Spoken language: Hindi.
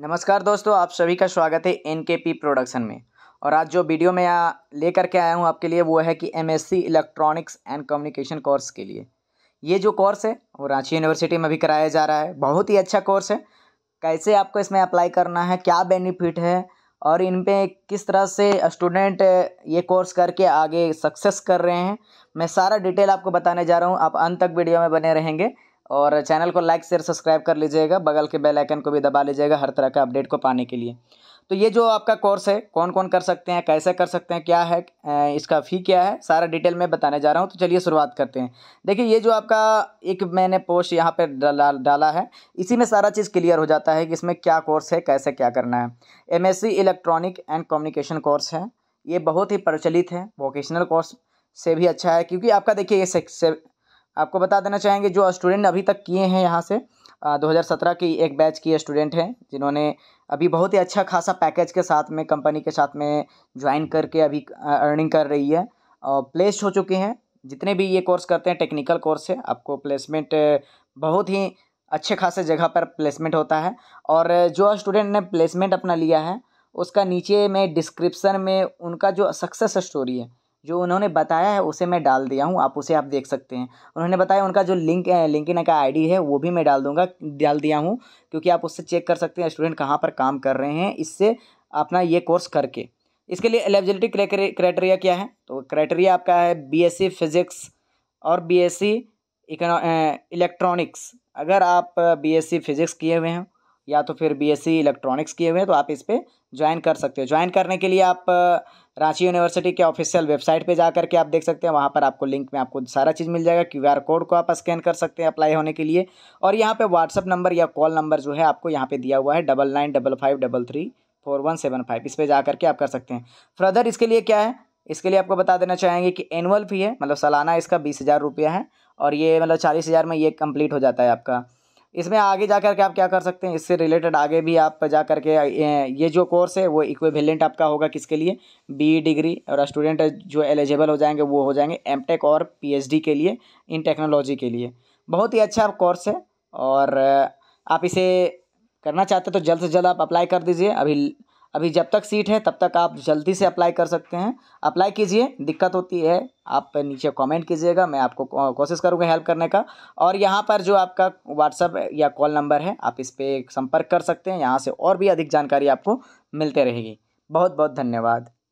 नमस्कार दोस्तों आप सभी का स्वागत है एन के पी प्रोडक्शन में और आज जो वीडियो मैं यहाँ ले करके आया हूँ आपके लिए वो है कि M S C electronics and communication course के लिए ये जो कोर्स है वो रांची यूनिवर्सिटी में भी कराया जा रहा है बहुत ही अच्छा कोर्स है कैसे आपको इसमें अप्लाई करना है क्या बेनिफिट है और इन पर किस तरह से स्टूडेंट ये कोर्स करके आगे सक्सेस कर रहे हैं मैं सारा डिटेल आपको बताने जा रहा हूँ आप अंत तक वीडियो में बने रहेंगे और चैनल को लाइक शेयर सब्सक्राइब कर लीजिएगा बगल के बेल आइकन को भी दबा लीजिएगा हर तरह का अपडेट को पाने के लिए तो ये जो आपका कोर्स है कौन कौन कर सकते हैं कैसे कर सकते हैं क्या है इसका फ़ी क्या है सारा डिटेल मैं बताने जा रहा हूँ तो चलिए शुरुआत करते हैं देखिए ये जो आपका एक मैंने पोस्ट यहाँ पर डाला डाला है इसी में सारा चीज़ क्लियर हो जाता है कि इसमें क्या कोर्स है कैसे क्या करना है M electronic and communication course है ये बहुत ही प्रचलित है वोकेशनल कोर्स से भी अच्छा है क्योंकि आपका देखिए ये आपको बता देना चाहेंगे जो स्टूडेंट अभी तक किए हैं यहाँ से दो हज़ार सत्रह की एक बैच की स्टूडेंट हैं जिन्होंने अभी बहुत ही अच्छा खासा पैकेज के साथ में कंपनी के साथ में ज्वाइन करके अभी अर्निंग कर रही है और प्लेस हो चुके हैं जितने भी ये कोर्स करते हैं टेक्निकल कोर्स है आपको प्लेसमेंट बहुत ही अच्छे खासे जगह पर प्लेसमेंट होता है और जो स्टूडेंट ने प्लेसमेंट अपना लिया है उसका नीचे में डिस्क्रिप्सन में उनका जो सक्सेस स्टोरी है जो उन्होंने बताया है उसे मैं डाल दिया हूँ आप उसे आप देख सकते हैं उन्होंने बताया उनका जो लिंक है इन का आईडी है वो भी मैं डाल दूँगा डाल दिया हूँ क्योंकि आप उससे चेक कर सकते हैं स्टूडेंट कहाँ पर काम कर रहे हैं इससे अपना ये कोर्स करके इसके लिए एलिजिबिलिटी क्राइटेरिया क्या है तो क्राइटेरिया आपका है बी फिजिक्स और बी एस इलेक्ट्रॉनिक्स अगर आप बी फिजिक्स किए हुए हैं या तो फिर बीएससी इलेक्ट्रॉनिक्स किए हुए हैं तो आप इस पर ज्वाइन कर सकते हो ज्वाइन करने के लिए आप रांची यूनिवर्सिटी के ऑफिशियल वेबसाइट पे जा करके आप देख सकते हैं वहाँ पर आपको लिंक में आपको सारा चीज़ मिल जाएगा क्यू आर कोड को आप स्कैन कर सकते हैं अप्लाई होने के लिए और यहाँ पे व्हाट्सअप नंबर या कॉल नंबर जो है आपको यहाँ पे दिया हुआ है double nine double five double three four one seven five इस पर जा करके आप कर सकते हैं फर्दर इसके लिए क्या है इसके लिए आपको बता देना चाहेंगे कि एनुअल फी है मतलब सालाना इसका बीस हज़ार रुपया है और ये मतलब चालीस हज़ार में ये कम्प्लीट हो जाता है आपका इसमें आगे जा कर के आप क्या कर सकते हैं इससे रिलेटेड आगे भी आप जा कर के ये जो कोर्स है वो इक्विवेलेंट आपका होगा किसके लिए बी डिग्री और स्टूडेंट जो एलिजिबल हो जाएंगे वो हो जाएंगे एम और पी के लिए इन टेक्नोलॉजी के लिए बहुत ही अच्छा कोर्स है और आप इसे करना चाहते हैं तो जल्द से जल्द आप अप्लाई कर दीजिए अभी अभी जब तक सीट है तब तक आप जल्दी से अप्लाई कर सकते हैं अप्लाई कीजिए दिक्कत होती है आप नीचे कमेंट कीजिएगा मैं आपको कोशिश करूँगा हेल्प करने का और यहाँ पर जो आपका व्हाट्सअप या कॉल नंबर है आप इस पर संपर्क कर सकते हैं यहाँ से और भी अधिक जानकारी आपको मिलते रहेगी बहुत बहुत धन्यवाद